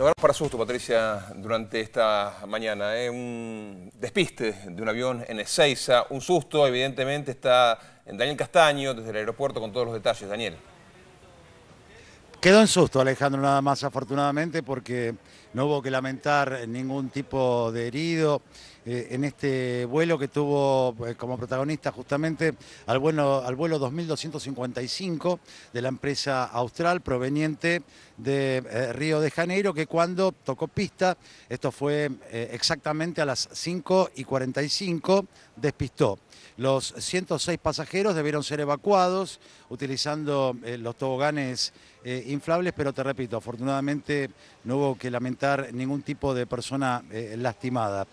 Lograron para susto, Patricia, durante esta mañana. ¿eh? Un despiste de un avión en Ezeiza, un susto, evidentemente, está en Daniel Castaño desde el aeropuerto con todos los detalles. Daniel. Quedó en susto Alejandro nada más afortunadamente porque no hubo que lamentar ningún tipo de herido. Eh, en este vuelo que tuvo eh, como protagonista justamente al, bueno, al vuelo 2255 de la empresa austral proveniente de eh, Río de Janeiro, que cuando tocó pista, esto fue exactamente a las 5 y 45, despistó. Los 106 pasajeros debieron ser evacuados utilizando los toboganes inflables, pero te repito, afortunadamente no hubo que lamentar ningún tipo de persona lastimada.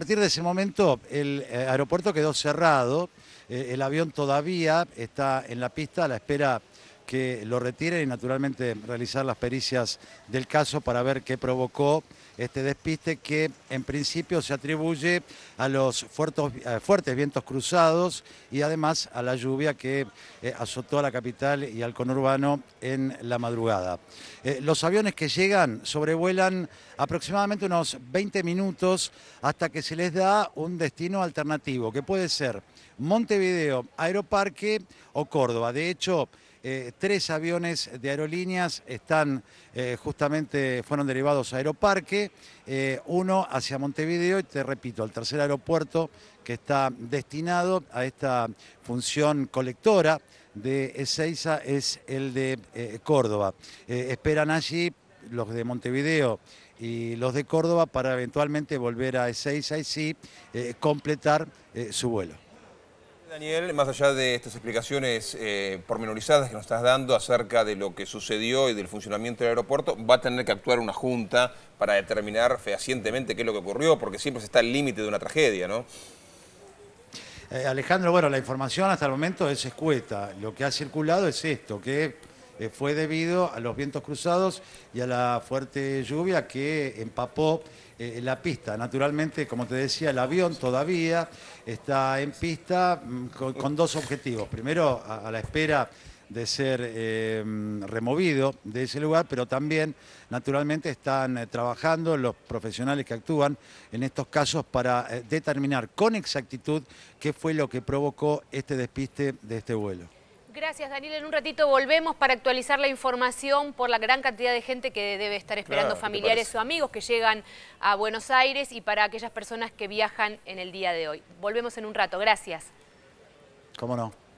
A partir de ese momento el eh, aeropuerto quedó cerrado, eh, el avión todavía está en la pista a la espera que lo retiren y naturalmente realizar las pericias del caso para ver qué provocó este despiste que en principio se atribuye a los eh, fuertes vientos cruzados y además a la lluvia que eh, azotó a la capital y al conurbano en la madrugada. Eh, los aviones que llegan sobrevuelan aproximadamente unos 20 minutos hasta que se les da un destino alternativo, que puede ser Montevideo, Aeroparque o Córdoba. De hecho, eh, tres aviones de aerolíneas están eh, justamente, fueron derivados a Aeroparque, eh, uno hacia Montevideo y te repito, el tercer aeropuerto que está destinado a esta función colectora de Ezeiza es el de Córdoba. esperan allí los de Montevideo y los de Córdoba para eventualmente volver a Ezeiza y sí completar su vuelo. Daniel, más allá de estas explicaciones eh, pormenorizadas que nos estás dando acerca de lo que sucedió y del funcionamiento del aeropuerto, va a tener que actuar una junta para determinar fehacientemente qué es lo que ocurrió, porque siempre se está al límite de una tragedia, ¿no? Eh, Alejandro, bueno, la información hasta el momento es escueta. Lo que ha circulado es esto, que eh, fue debido a los vientos cruzados y a la fuerte lluvia que empapó eh, la pista. Naturalmente, como te decía, el avión todavía está en pista mm, con, dos objetivos. Primero, a, la espera de ser eh, removido de ese lugar, pero también naturalmente están trabajando los profesionales que actúan en estos casos para determinar con exactitud qué fue lo que provocó este despiste de este vuelo. Gracias, Daniel. En un ratito volvemos para actualizar la información por la gran cantidad de gente que debe estar esperando familiares o amigos que llegan a Buenos Aires y para aquellas personas que viajan en el día de hoy. Volvemos en un rato. Gracias. ¿Cómo no?